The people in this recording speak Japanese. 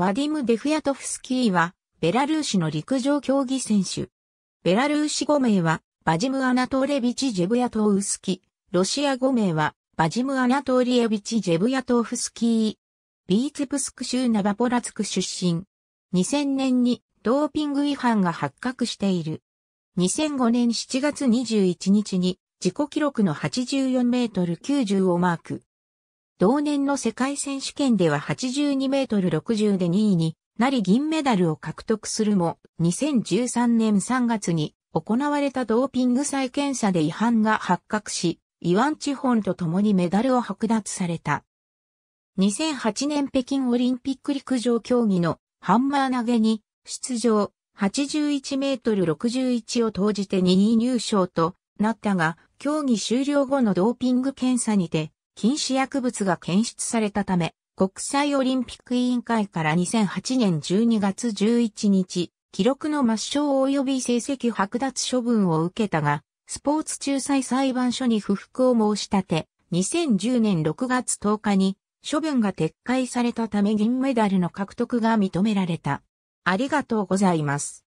ワディム・デフヤトフスキーは、ベラルーシの陸上競技選手。ベラルーシ5名は、バジム・アナトーレビチ・ジェブヤトウスキ。ロシア5名は、バジム・アナトーリエビチ・ジェブヤトフスキー。ビーツプスク州ナバポラツク出身。2000年にドーピング違反が発覚している。2005年7月21日に自己記録の84メートル90をマーク。同年の世界選手権では82メートル60で2位になり銀メダルを獲得するも、2013年3月に行われたドーピング再検査で違反が発覚し、イワンチホンと共にメダルを剥奪された。2008年北京オリンピック陸上競技のハンマー投げに出場81メートル61を投じて2位入賞となったが、競技終了後のドーピング検査にて禁止薬物が検出されたため、国際オリンピック委員会から2008年12月11日、記録の抹消及び成績剥奪処分を受けたが、スポーツ仲裁裁判所に不服を申し立て、2010年6月10日に処分が撤回されたため銀メダルの獲得が認められた。ありがとうございます。